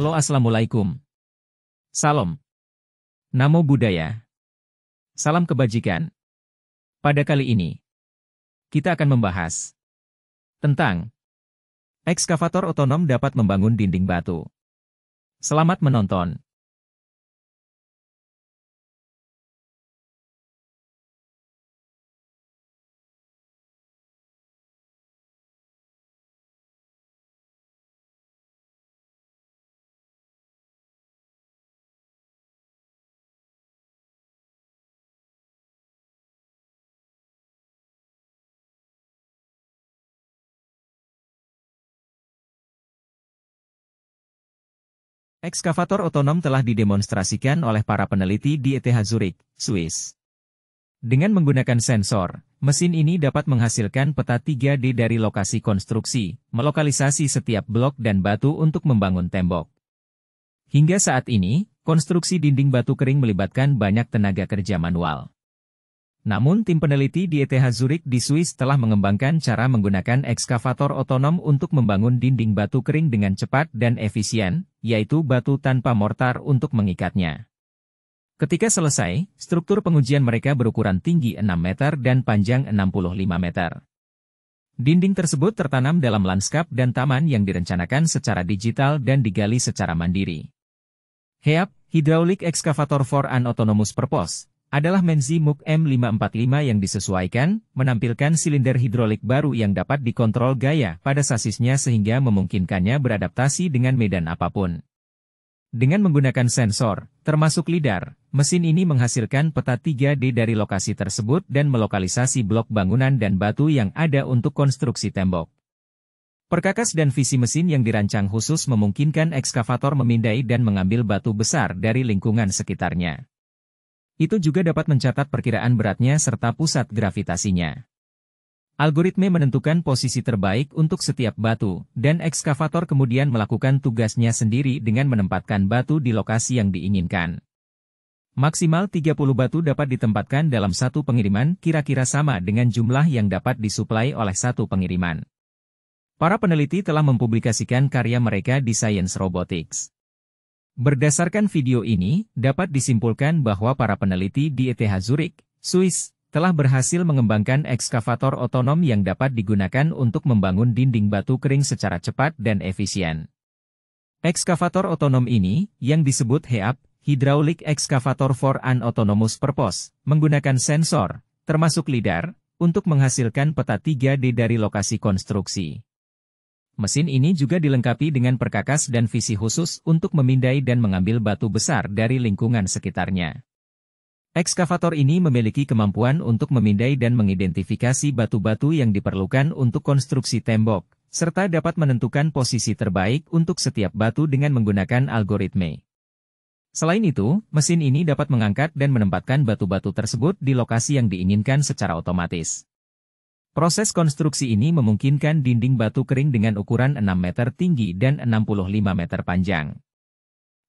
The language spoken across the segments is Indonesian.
Halo Assalamualaikum. Salam. Namo Buddhaya. Salam kebajikan. Pada kali ini, kita akan membahas tentang ekskavator otonom dapat membangun dinding batu. Selamat menonton. Ekskavator otonom telah didemonstrasikan oleh para peneliti di ETH Zurich, Swiss. Dengan menggunakan sensor, mesin ini dapat menghasilkan peta 3D dari lokasi konstruksi, melokalisasi setiap blok dan batu untuk membangun tembok. Hingga saat ini, konstruksi dinding batu kering melibatkan banyak tenaga kerja manual. Namun tim peneliti di ETH Zurich di Swiss telah mengembangkan cara menggunakan ekskavator otonom untuk membangun dinding batu kering dengan cepat dan efisien, yaitu batu tanpa mortar untuk mengikatnya. Ketika selesai, struktur pengujian mereka berukuran tinggi 6 meter dan panjang 65 meter. Dinding tersebut tertanam dalam lanskap dan taman yang direncanakan secara digital dan digali secara mandiri. HEAP, Hydraulic Excavator for an Autonomous Purpose, adalah Menzi Muk M545 yang disesuaikan, menampilkan silinder hidrolik baru yang dapat dikontrol gaya pada sasisnya sehingga memungkinkannya beradaptasi dengan medan apapun. Dengan menggunakan sensor, termasuk lidar, mesin ini menghasilkan peta 3D dari lokasi tersebut dan melokalisasi blok bangunan dan batu yang ada untuk konstruksi tembok. Perkakas dan visi mesin yang dirancang khusus memungkinkan ekskavator memindai dan mengambil batu besar dari lingkungan sekitarnya. Itu juga dapat mencatat perkiraan beratnya serta pusat gravitasinya. Algoritme menentukan posisi terbaik untuk setiap batu, dan ekskavator kemudian melakukan tugasnya sendiri dengan menempatkan batu di lokasi yang diinginkan. Maksimal 30 batu dapat ditempatkan dalam satu pengiriman kira-kira sama dengan jumlah yang dapat disuplai oleh satu pengiriman. Para peneliti telah mempublikasikan karya mereka di Science Robotics. Berdasarkan video ini, dapat disimpulkan bahwa para peneliti di ETH Zurich, Swiss, telah berhasil mengembangkan ekskavator otonom yang dapat digunakan untuk membangun dinding batu kering secara cepat dan efisien. Ekskavator otonom ini, yang disebut HEAP, Hydraulic Excavator for an Autonomous Purpose, menggunakan sensor, termasuk lidar, untuk menghasilkan peta 3D dari lokasi konstruksi. Mesin ini juga dilengkapi dengan perkakas dan visi khusus untuk memindai dan mengambil batu besar dari lingkungan sekitarnya. Ekskavator ini memiliki kemampuan untuk memindai dan mengidentifikasi batu-batu yang diperlukan untuk konstruksi tembok, serta dapat menentukan posisi terbaik untuk setiap batu dengan menggunakan algoritme. Selain itu, mesin ini dapat mengangkat dan menempatkan batu-batu tersebut di lokasi yang diinginkan secara otomatis. Proses konstruksi ini memungkinkan dinding batu kering dengan ukuran 6 meter tinggi dan 65 meter panjang.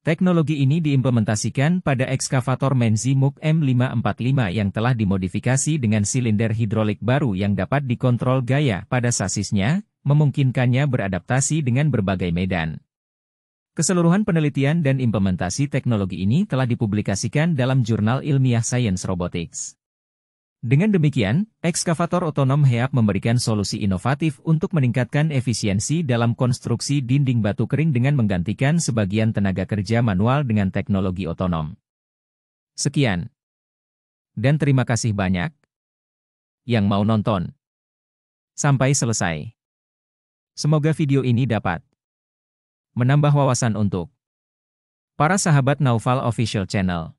Teknologi ini diimplementasikan pada ekskavator Menzimuk M545 yang telah dimodifikasi dengan silinder hidrolik baru yang dapat dikontrol gaya pada sasisnya, memungkinkannya beradaptasi dengan berbagai medan. Keseluruhan penelitian dan implementasi teknologi ini telah dipublikasikan dalam jurnal ilmiah Science Robotics. Dengan demikian, ekskavator otonom HEAP memberikan solusi inovatif untuk meningkatkan efisiensi dalam konstruksi dinding batu kering dengan menggantikan sebagian tenaga kerja manual dengan teknologi otonom. Sekian. Dan terima kasih banyak yang mau nonton. Sampai selesai. Semoga video ini dapat menambah wawasan untuk para sahabat Naufal Official Channel.